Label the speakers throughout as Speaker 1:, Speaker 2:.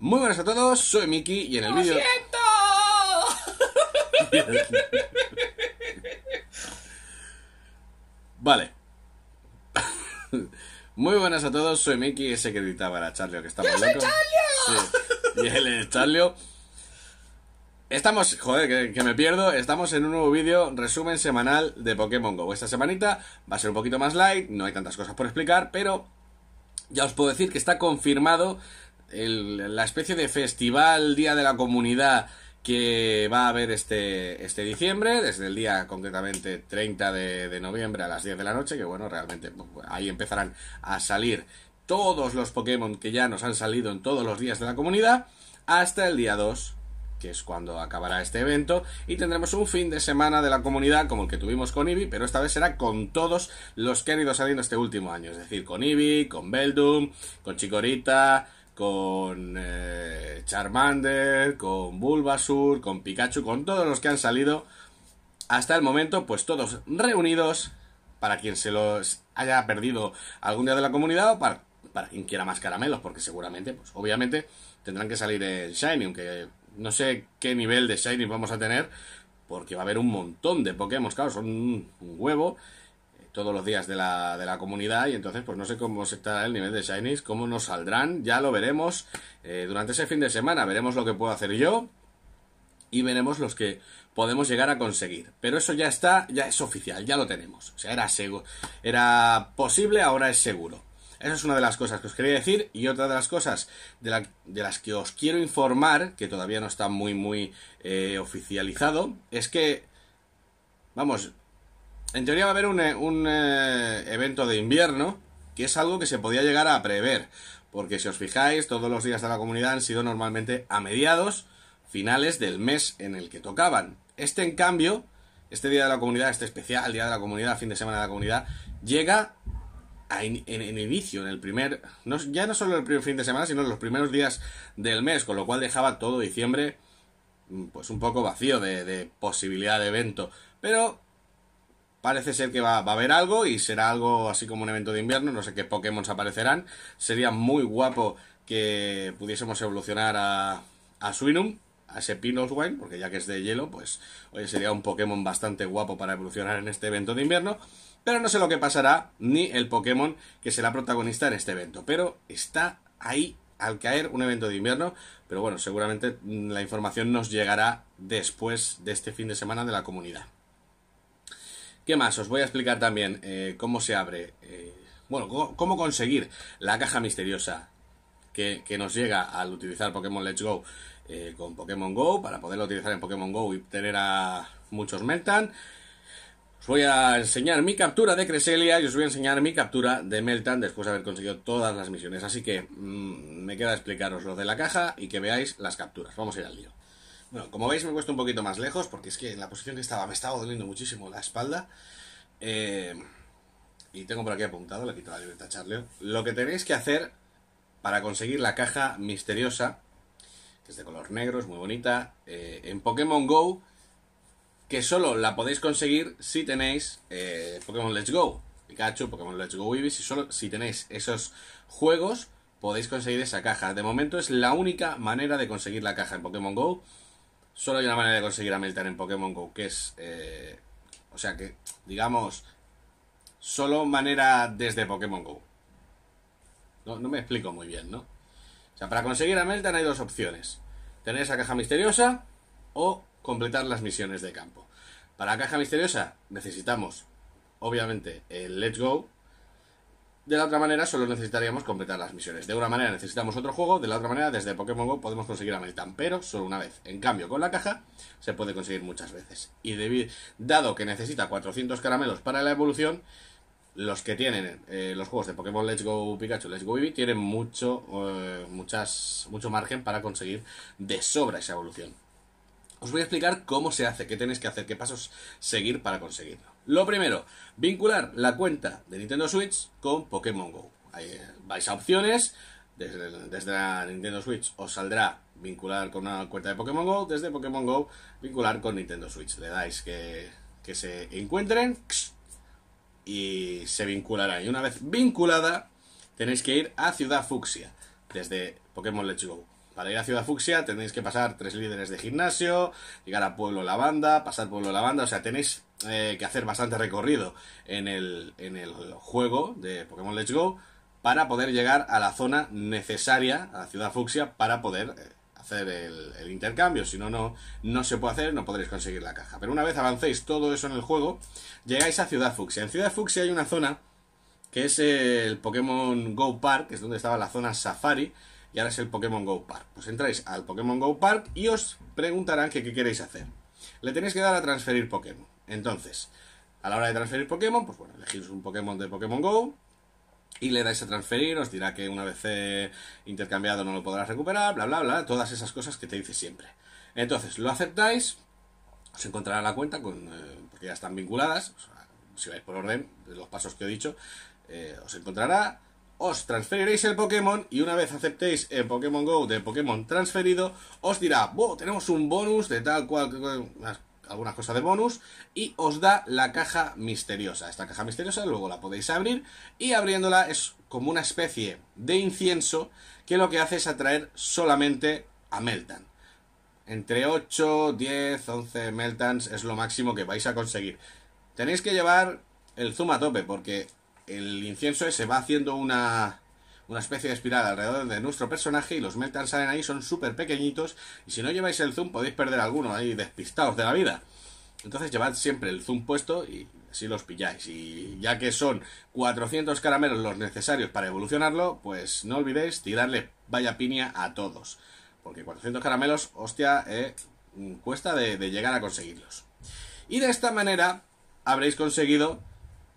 Speaker 1: Muy buenas a todos, soy Miki y en el vídeo... vale. Muy buenas a todos, soy Miki, ese que gritaba era Charlio, que está ¡Yo soy Charlio! Y él es Charlio. Estamos, joder, que, me pierdo, estamos en un nuevo vídeo, resumen semanal de Pokémon GO. Esta semanita va a ser un poquito más light, no hay tantas cosas por explicar, pero ya os puedo decir que está confirmado la especie de festival Día de la Comunidad que va a haber este, este diciembre, desde el día concretamente 30 de, noviembre a las 10 de la noche, que bueno, realmente pues, ahí empezarán a salir todos los Pokémon que ya nos han salido en todos los días de la comunidad, hasta el día 2, que es cuando acabará este evento, y tendremos un fin de semana de la comunidad como el que tuvimos con Eevee, pero esta vez será con todos los que han ido saliendo este último año, es decir, con Eevee, con Beldum, con Chikorita con eh, Charmander, con Bulbasur, con Pikachu, con todos los que han salido hasta el momento, pues todos reunidos para quien se los haya perdido algún día de la comunidad o para, para quien quiera más caramelos, porque seguramente, pues obviamente tendrán que salir en Shiny, aunque no sé qué nivel de Shiny vamos a tener, porque va a haber un montón de Pokémon, claro, son un huevo todos los días de la, comunidad y entonces pues no sé cómo se el nivel de Shinies, cómo nos saldrán, ya lo veremos eh, durante ese fin de semana, veremos lo que puedo hacer yo y veremos los que podemos llegar a conseguir. Pero eso ya está, ya es oficial, ya lo tenemos. O sea, era, seguro, era posible, ahora es seguro. Esa es una de las cosas que os quería decir y otra de las cosas de, las que os quiero informar, que todavía no está muy, muy eh, oficializado, es que, vamos, en teoría va a haber un, eh, eh, evento de invierno, que es algo que se podía llegar a prever, porque si os fijáis, todos los días de la comunidad han sido normalmente a mediados, finales del mes en el que tocaban. Este, en cambio, este Día de la Comunidad, este especial Día de la Comunidad, fin de semana de la comunidad, llega en, inicio, en el primer, ya no solo el primer fin de semana, sino los primeros días del mes, con lo cual dejaba todo diciembre mm, pues un poco vacío de, de posibilidad de evento. Pero parece ser que va, a haber algo y será algo así como un evento de invierno, no sé qué Pokémon aparecerán. Sería muy guapo que pudiésemos evolucionar a, a Swinum, a ese porque ya que es de hielo, pues hoy sería un Pokémon bastante guapo para evolucionar en este evento de invierno. Pero no sé lo que pasará, ni el Pokémon que será protagonista en este evento. Pero está ahí al caer un evento de invierno, pero bueno, seguramente la información nos llegará después de este fin de semana de la comunidad. ¿Qué más? Os voy a explicar también eh, cómo se abre, eh, bueno, cómo, conseguir la caja misteriosa que, nos llega al utilizar Pokémon Let's Go eh, con Pokémon Go, para poderlo utilizar en Pokémon Go y tener a muchos Meltan. Os voy a enseñar mi captura de Creselia y os voy a enseñar mi captura de Meltan después de haber conseguido todas las misiones. Así que mm, me queda explicaros lo de la caja y que veáis las capturas. Vamos a ir al lío. Bueno, como veis me he puesto un poquito más lejos porque es que en la posición que estaba me estaba doliendo muchísimo la espalda. Eh, y tengo por aquí apuntado, le quito la libertad a Charleo. Lo que tenéis que hacer para conseguir la caja misteriosa, que es de color negro, es muy bonita, eh, en Pokémon GO, que solo la podéis conseguir si tenéis eh, Pokémon Let's Go, Pikachu, Pokémon Let's Go Eevee, solo si tenéis esos juegos podéis conseguir esa caja. De momento es la única manera de conseguir la caja en Pokémon GO. Solo hay una manera de conseguir a Meltan en Pokémon Go, que es. Eh, o sea que, digamos. Solo manera desde Pokémon Go. No, no me explico muy bien, ¿no? O sea, para conseguir a Meltan hay dos opciones: tener esa caja misteriosa o completar las misiones de campo. Para la caja misteriosa necesitamos, obviamente, el Let's Go, de la otra manera, solo necesitaríamos completar las misiones. De una manera necesitamos otro juego, de la otra manera, desde Pokémon GO podemos conseguir a Meltan, pero solo una vez. En cambio, con la caja se puede conseguir muchas veces. Y dado que necesita 400 caramelos para la evolución, los que tienen eh, los juegos de Pokémon Let's Go Pikachu, Let's Go Eevee, tienen mucho, eh, muchas, mucho margen para conseguir de sobra esa evolución. Os voy a explicar cómo se hace, qué tenéis que hacer, qué pasos seguir para conseguirlo. Lo primero, vincular la cuenta de Nintendo Switch con Pokémon Go. Eh, vais a opciones, desde, la Nintendo Switch os saldrá vincular con una cuenta de Pokémon Go, desde Pokémon Go vincular con Nintendo Switch. Le dais que, se encuentren y se vinculará. Y una vez vinculada, tenéis que ir a Ciudad Fucsia, desde Pokémon Let's Go. Para ir a Ciudad Fucsia tenéis que pasar tres líderes de gimnasio, llegar a Pueblo Lavanda, pasar Pueblo Lavanda, o sea, tenéis eh, que hacer bastante recorrido en el, juego de Pokémon Let's Go para poder llegar a la zona necesaria, a Ciudad Fucsia, para poder eh, hacer el, intercambio. Si no, no, no se puede hacer, no podréis conseguir la caja. Pero una vez avancéis todo eso en el juego, llegáis a Ciudad Fucsia. En Ciudad Fucsia hay una zona que es el Pokémon Go Park, que es donde estaba la zona Safari, y ahora es el Pokémon Go Park. Pues entráis al Pokémon Go Park y os preguntarán qué queréis hacer. Le tenéis que dar a transferir Pokémon. Entonces, a la hora de transferir Pokémon, pues bueno, elegís un Pokémon de Pokémon Go y le dais a transferir, os dirá que una vez eh, intercambiado no lo podrás recuperar, bla, bla, bla, todas esas cosas que te dice siempre. Entonces, lo aceptáis, os encontrará la cuenta con, eh, porque ya están vinculadas, si vais por orden, los pasos que he dicho, eh, os encontrará os transferiréis el Pokémon y una vez aceptéis el Pokémon Go de Pokémon transferido, os dirá, wow, tenemos un bonus de tal cual, algunas cosas de bonus, y os da la caja misteriosa. Esta caja misteriosa luego la podéis abrir y abriéndola es como una especie de incienso que lo que hace es atraer solamente a Meltan. Entre 8, 10, 11 Meltans es lo máximo que vais a conseguir. Tenéis que llevar el Zuma a tope porque el incienso se va haciendo una, especie de espiral alrededor de nuestro personaje y los Meltan salen ahí, son súper pequeñitos y si no lleváis el zoom podéis perder alguno ahí despistados de la vida. Entonces llevad siempre el zoom puesto y así los pilláis. Y ya que son 400 caramelos los necesarios para evolucionarlo, pues no olvidéis tirarle vaya piña a todos. Porque 400 caramelos, hostia, eh, cuesta de llegar a conseguirlos. Y de esta manera habréis conseguido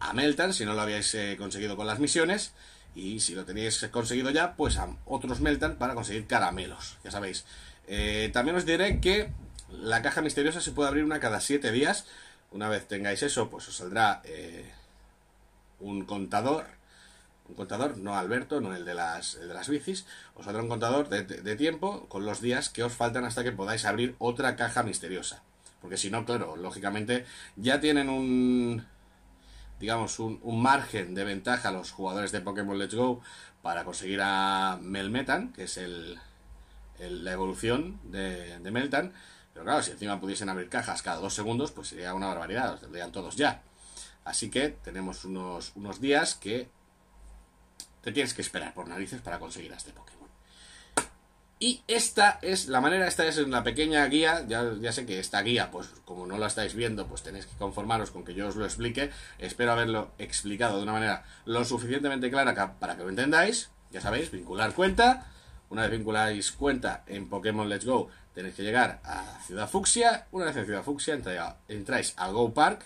Speaker 1: a Meltan, si no lo habíais eh, conseguido con las misiones. Y si lo tenéis eh, conseguido ya, pues a otros Meltan para conseguir caramelos, ya sabéis. Eh, también os diré que la caja misteriosa se puede abrir una cada siete días. Una vez tengáis eso, pues os saldrá un contador. Un contador, no Alberto, no el de las, el de las bicis. Os saldrá un contador de tiempo con los días que os faltan hasta que podáis abrir otra caja misteriosa. Porque si no, claro, lógicamente ya tienen un, digamos, un, margen de ventaja a los jugadores de Pokémon Let's Go para conseguir a Melmetan, que es la evolución de, Meltan. Pero claro, si encima pudiesen abrir cajas cada dos segundos, pues sería una barbaridad, los tendrían todos ya. Así que tenemos unos, unos días que te tienes que esperar por narices para conseguir a este Pokémon. Y esta es la manera, esta es la pequeña guía, ya, ya, sé que esta guía, pues como no la estáis viendo, pues tenéis que conformaros con que yo os lo explique. Espero haberlo explicado de una manera lo suficientemente clara para que lo entendáis. Ya sabéis, vincular cuenta. Una vez vinculáis cuenta en Pokémon Let's Go, tenéis que llegar a Ciudad Fuxia. Una vez en Ciudad Fuxia, entráis a Go Park,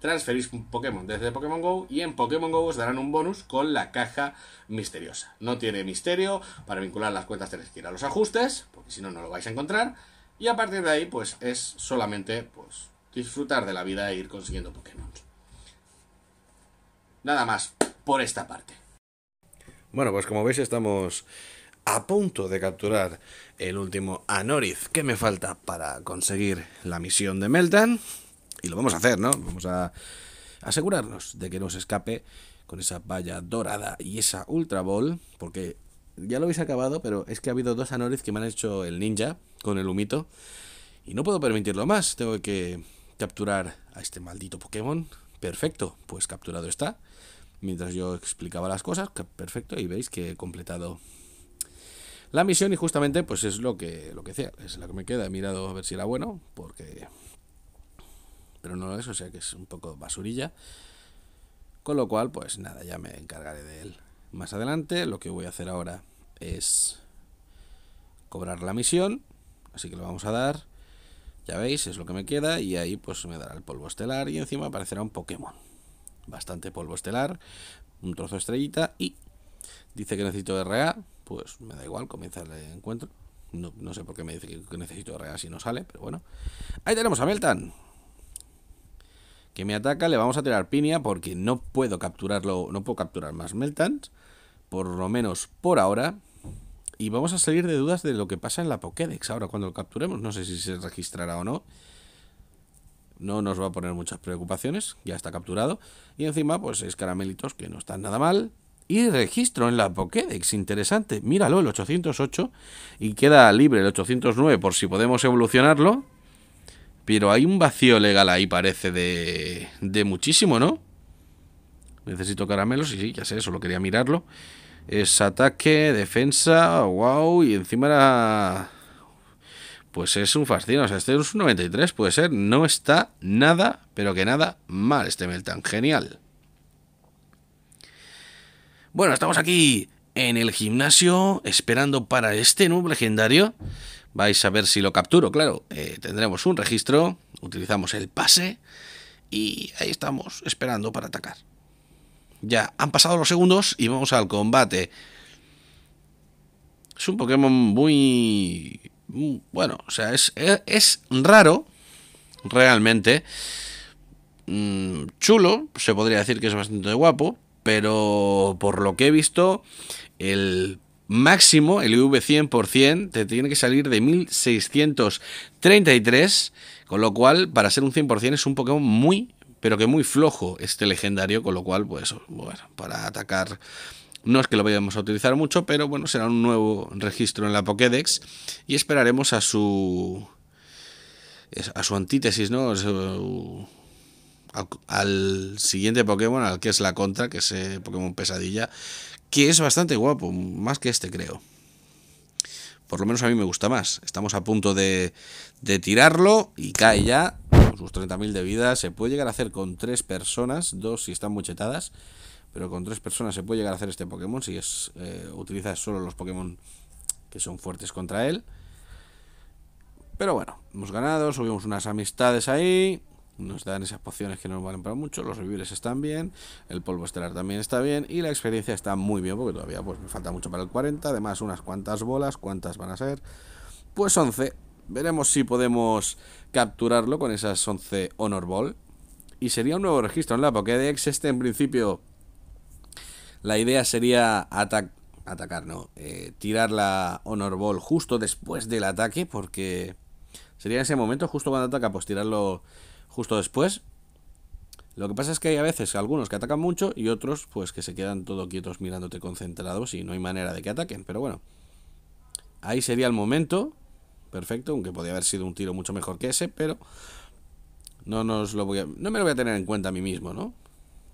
Speaker 1: transferís un Pokémon desde Pokémon Go y en Pokémon Go os darán un bonus con la caja misteriosa. No tiene misterio, para vincular las cuentas tenéis que ir a los ajustes, porque si no, no lo vais a encontrar. Y a partir de ahí, pues es solamente pues, disfrutar de la vida e ir consiguiendo Pokémon. Nada más por esta parte. Bueno, pues como veis estamos a punto de capturar el último Anorith que me falta para conseguir la misión de Meltan. Y lo vamos a hacer, ¿no? Vamos a asegurarnos de que no se escape con esa valla dorada y esa Ultra Ball, porque ya lo habéis acabado, pero es que ha habido dos Anoriz que me han hecho el ninja con el humito, y no puedo permitirlo más, tengo que capturar a este maldito Pokémon. Perfecto, pues capturado está. Mientras yo explicaba las cosas, perfecto, y veis que he completado la misión y justamente pues es lo que lo que es lo que me queda. He mirado a ver si era bueno, porque pero no lo es, o sea que es un poco basurilla. Con lo cual, pues nada, ya me encargaré de él. Más adelante, lo que voy a hacer ahora es cobrar la misión, así que lo vamos a dar. Ya veis, es lo que me queda y ahí pues me dará el polvo estelar y encima aparecerá un Pokémon. Bastante polvo estelar, un trozo de estrellita y dice que necesito RA, pues me da igual, comienza el encuentro. No, no sé por qué me dice que necesito RA si no sale, pero bueno. Ahí tenemos a Meltan que me ataca, le vamos a tirar piña porque no puedo capturarlo, no puedo capturar más Meltans, por lo menos por ahora. Y vamos a salir de dudas de lo que pasa en la Pokédex ahora cuando lo capturemos. No sé si se registrará o no. No nos va a poner muchas preocupaciones, ya está capturado. Y encima, pues es caramelitos que no están nada mal. Y registro en la Pokédex, interesante. Míralo, el 808. Y queda libre el 809 por si podemos evolucionarlo. Pero hay un vacío legal ahí, parece, de, de muchísimo, ¿no? Necesito caramelos, y sí, ya sé, solo quería mirarlo. Es ataque, defensa, wow, y encima era... Pues es un fascino, o sea, este es un 93, puede ser. No está nada, pero que nada mal este Meltan, genial. Bueno, estamos aquí en el gimnasio esperando para este nuevo legendario Vais a ver si lo capturo, claro. Eh, tendremos un registro, utilizamos el pase y ahí estamos esperando para atacar. Ya han pasado los segundos y vamos al combate. Es un Pokémon muy... Mm, bueno, o sea, es, e, raro, realmente. Mm, chulo, se podría decir que es bastante guapo, pero por lo que he visto, el máximo, el IV100%, te tiene que salir de 1633, con lo cual para ser un 100% es un Pokémon muy, pero que muy flojo este legendario, con lo cual, pues, bueno, para atacar... No es que lo vayamos a utilizar mucho, pero bueno, será un nuevo registro en la Pokédex y esperaremos a su a su antítesis, ¿no? al, siguiente Pokémon, al que es la contra, que es eh, Pokémon pesadilla, que es bastante guapo, más que este creo. Por lo menos a mí me gusta más. Estamos a punto de, de tirarlo y cae ya con sus 30.000 de vida. Se puede llegar a hacer con tres personas, dos si están muchetadas, pero con tres personas se puede llegar a hacer este Pokémon si es, eh, utiliza solo los Pokémon que son fuertes contra él. Pero bueno, hemos ganado, subimos unas amistades ahí nos dan esas pociones que no nos valen para mucho, los revivibles están bien, el polvo estelar también está bien y la experiencia está muy bien porque todavía pues me falta mucho para el 40, además unas cuantas bolas, cuántas van a ser, pues 11, veremos si podemos capturarlo con esas 11 Honor Ball y sería un nuevo registro en la Pokédex, este en principio la idea sería atacar. atacar, no, eh, tirar la Honor Ball justo después del ataque porque sería en ese momento justo cuando ataca pues tirarlo justo después. Lo que pasa es que hay a veces algunos que atacan mucho y otros pues que se quedan todo quietos mirándote concentrados y no hay manera de que ataquen. Pero bueno, ahí sería el momento perfecto, aunque podría haber sido un tiro mucho mejor que ese, pero no nos lo voy a, no me lo voy a tener en cuenta a mí mismo, ¿no?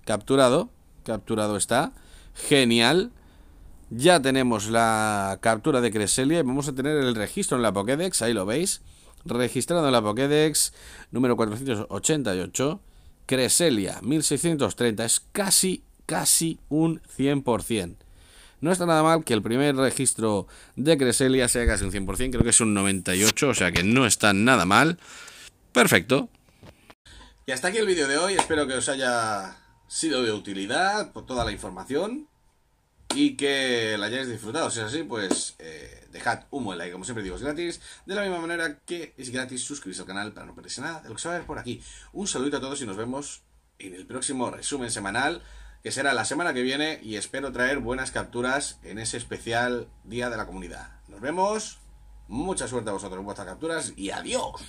Speaker 1: Capturado, capturado está, genial. Ya tenemos la captura de Creselia y vamos a tener el registro en la Pokédex, ahí lo veis registrado en la Pokédex número 488, Creselia 1630, es casi, casi un 100%. No está nada mal que el primer registro de Creselia sea casi un 100%, creo que es un 98, o sea que no está nada mal. Perfecto. Y hasta aquí el vídeo de hoy, espero que os haya sido de utilidad por toda la información y que la hayáis disfrutado. Si es así, pues eh, dejad un buen like, como siempre digo, es gratis. De la misma manera que es gratis suscribirse al canal para no perderse nada de lo que se va a ver por aquí. Un saludito a todos y nos vemos en el próximo resumen semanal, que será la semana que viene, y espero traer buenas capturas en ese especial Día de la Comunidad. Nos vemos, mucha suerte a vosotros en vuestras capturas y adiós.